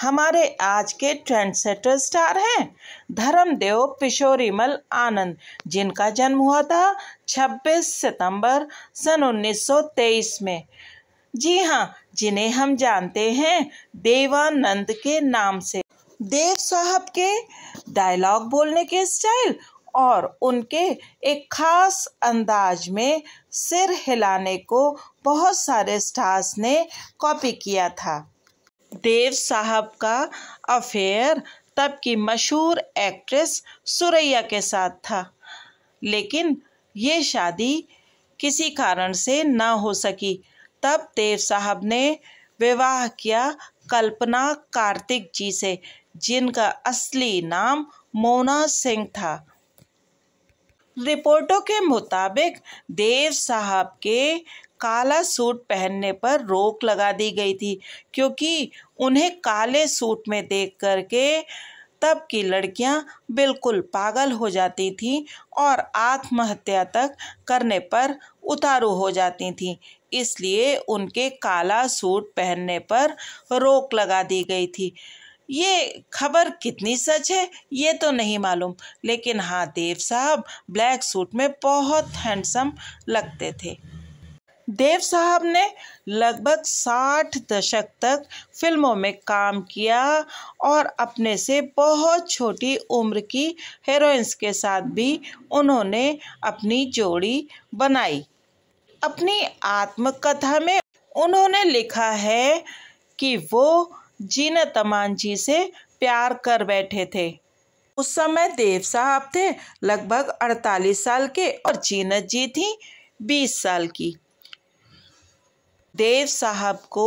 हमारे आज के ट्रेंड सेटर स्टार हैं धर्मदेव पिशोरीमल आनंद जिनका जन्म हुआ था 26 सितंबर सन 1923 में जी हाँ जिन्हें हम जानते हैं देवानंद के नाम से देव साहब के डायलॉग बोलने के स्टाइल और उनके एक खास अंदाज में सिर हिलाने को बहुत सारे स्टार्स ने कॉपी किया था देव साहब का अफेयर तब की मशहूर एक्ट्रेस सुरैया के साथ था लेकिन ये शादी किसी कारण से ना हो सकी तब देव साहब ने विवाह किया कल्पना कार्तिक जी से जिनका असली नाम मोना सिंह था रिपोर्टों के मुताबिक देव साहब के काला सूट पहनने पर रोक लगा दी गई थी क्योंकि उन्हें काले सूट में देख करके तब की लड़कियां बिल्कुल पागल हो जाती थीं और आत्महत्या तक करने पर उतारू हो जाती थीं इसलिए उनके काला सूट पहनने पर रोक लगा दी गई थी ये खबर कितनी सच है ये तो नहीं मालूम लेकिन हाँ देव साहब ब्लैक सूट में बहुत हैंडसम लगते थे देव साहब ने लगभग साठ दशक तक फिल्मों में काम किया और अपने से बहुत छोटी उम्र की हेरोइंस के साथ भी उन्होंने अपनी जोड़ी बनाई अपनी आत्मकथा में उन्होंने लिखा है कि वो जीना तमान जी से प्यार कर बैठे थे उस समय देव साहब थे लगभग 48 साल के और जीनत जी थी 20 साल की देव साहब को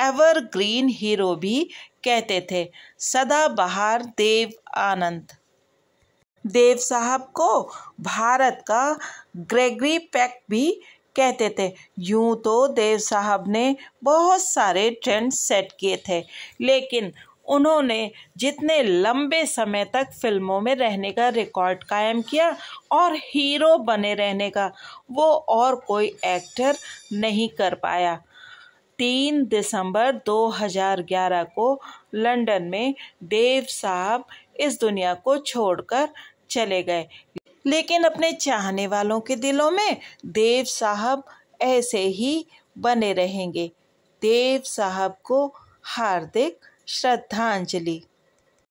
एवरग्रीन हीरो भी कहते थे बहार देव आनंद देव साहब को भारत का ग्रेगरी पैक भी कहते थे यूं तो देव साहब ने बहुत सारे ट्रेंड सेट किए थे लेकिन उन्होंने जितने लंबे समय तक फिल्मों में रहने का रिकॉर्ड कायम किया और हीरो बने रहने का वो और कोई एक्टर नहीं कर पाया तीन दिसंबर 2011 को लंदन में देव साहब इस दुनिया को छोड़कर चले गए लेकिन अपने चाहने वालों के दिलों में देव साहब ऐसे ही बने रहेंगे देव साहब को हार्दिक श्रद्धांजलि